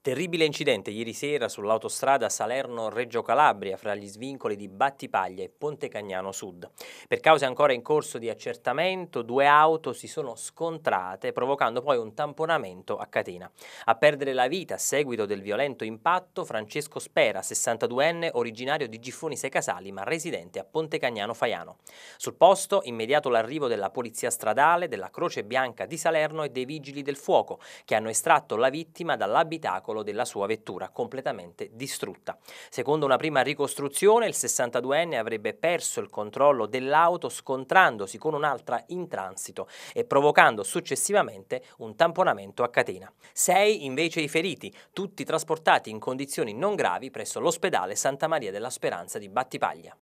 Terribile incidente ieri sera sull'autostrada Salerno-Reggio Calabria fra gli svincoli di Battipaglia e Ponte Cagnano Sud. Per cause ancora in corso di accertamento, due auto si sono scontrate provocando poi un tamponamento a catena. A perdere la vita a seguito del violento impatto Francesco Spera, 62enne, originario di Giffoni Secasali ma residente a Ponte Cagnano Faiano. Sul posto immediato l'arrivo della Polizia Stradale, della Croce Bianca di Salerno e dei Vigili del Fuoco che hanno estratto la vittima dall'abitacolo subacqueo della sua vettura completamente distrutta. Secondo una prima ricostruzione, il 62enne avrebbe perso il controllo dell'auto scontrandosi con un'altra in transito e provocando successivamente un tamponamento a catena. Sei invece i feriti, tutti trasportati in condizioni non gravi presso l'ospedale Santa Maria della Speranza di Battipaglia.